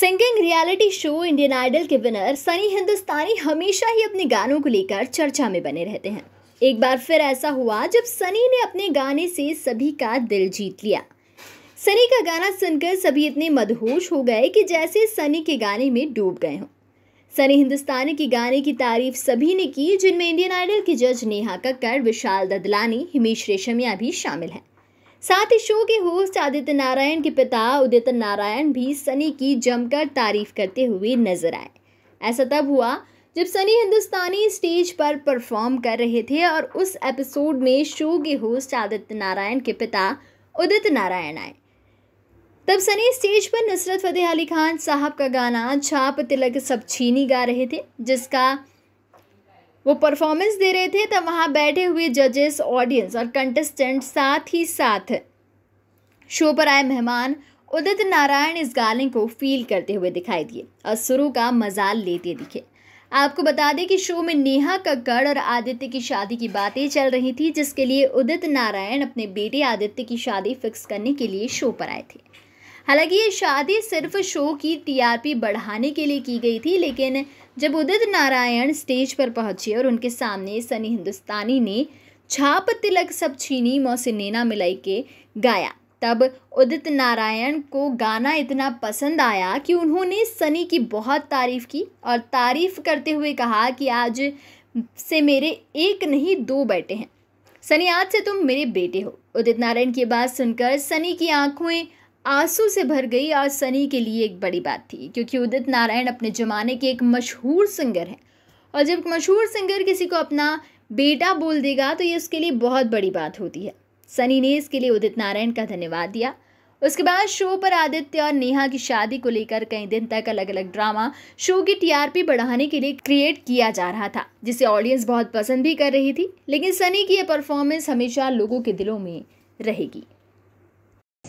singing reality show Indian Idol के winner Sunny Hindustani हमेशा ही अपने गानों को लेकर चर्चा में बने रहते हैं एक बार फिर ऐसा हुआ जब सनी ने अपने गाने से सभी का दिल जीत लिया सनी का गाना सुनकर सभी इतने मदहोश हो गए कि जैसे सनी के गाने में डूब गए हों सनी हिंदुस्तानी के गाने की तारीफ सभी ने की जिनमें इंडियन आइडल की जज नेहा कक्कर विशाल ददलानी हिमेश रेशमिया भी शामिल हैं साथ ही शो के होस्ट आदित्य नारायण के पिता उदित नारायण भी सनी की जमकर तारीफ करते हुए नजर आए ऐसा तब हुआ जब सनी हिंदुस्तानी स्टेज पर परफॉर्म कर रहे थे और उस एपिसोड में शो के होस्ट आदित्य नारायण के पिता उदित नारायण आए तब सनी स्टेज पर नुसरत फतेह अली खान साहब का गाना छाप तिलक सब छीनी गा रहे थे जिसका वो परफॉर्मेंस दे रहे थे तब वहाँ बैठे हुए जजेस ऑडियंस और कंटेस्टेंट साथ ही साथ शो पर आए मेहमान उदित नारायण इस गाने को फील करते हुए दिखाई दिए और सुरु का मजाल लेते दिखे आपको बता दें कि शो में नेहा कक्कड़ और आदित्य की शादी की बातें चल रही थी जिसके लिए उदित नारायण अपने बेटे आदित्य की शादी फिक्स करने के लिए शो पर आए थे हालांकि ये शादी सिर्फ शो की टीआरपी बढ़ाने के लिए की गई थी लेकिन जब उदित नारायण स्टेज पर पहुंचे और उनके सामने सनी हिंदुस्तानी ने छाप तिलक सब छीनी मोसिनेना मिलाई के गाया तब उदित नारायण को गाना इतना पसंद आया कि उन्होंने सनी की बहुत तारीफ़ की और तारीफ़ करते हुए कहा कि आज से मेरे एक नहीं दो बेटे हैं सनी आज से तुम मेरे बेटे हो उदित नारायण की बात सुनकर सनी की आंखें आंसू से भर गई आज सनी के लिए एक बड़ी बात थी क्योंकि उदित नारायण अपने ज़माने के एक मशहूर सिंगर हैं और जब मशहूर सिंगर किसी को अपना बेटा बोल देगा तो ये उसके लिए बहुत बड़ी बात होती है सनी ने इसके लिए उदित नारायण का धन्यवाद दिया उसके बाद शो पर आदित्य और नेहा की शादी को लेकर कई दिन तक अलग अलग ड्रामा शो की टीआरपी बढ़ाने के लिए क्रिएट किया जा रहा था जिसे ऑडियंस बहुत पसंद भी कर रही थी लेकिन सनी की यह परफॉर्मेंस हमेशा लोगों के दिलों में रहेगी